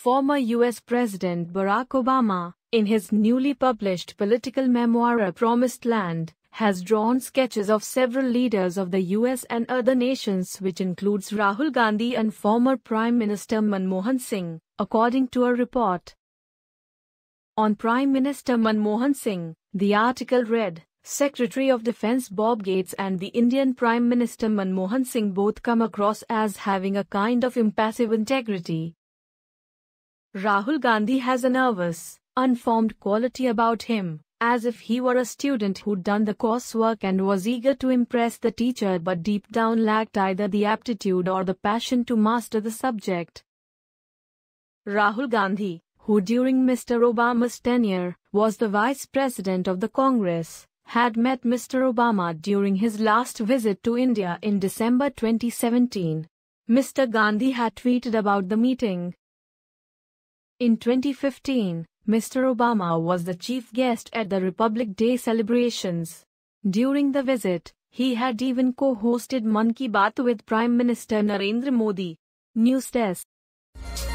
former US President Barack Obama, in his newly published political memoir A Promised Land, has drawn sketches of several leaders of the US and other nations which includes Rahul Gandhi and former Prime Minister Manmohan Singh, according to a report. On Prime Minister Manmohan Singh, the article read, Secretary of Defense Bob Gates and the Indian Prime Minister Manmohan Singh both come across as having a kind of impassive integrity, Rahul Gandhi has a nervous, unformed quality about him, as if he were a student who'd done the coursework and was eager to impress the teacher but deep down lacked either the aptitude or the passion to master the subject. Rahul Gandhi, who during Mr. Obama's tenure was the vice president of the Congress, had met Mr. Obama during his last visit to India in December 2017. Mr. Gandhi had tweeted about the meeting, in 2015, Mr. Obama was the chief guest at the Republic Day celebrations. During the visit, he had even co-hosted Monkey Baat with Prime Minister Narendra Modi. News Desk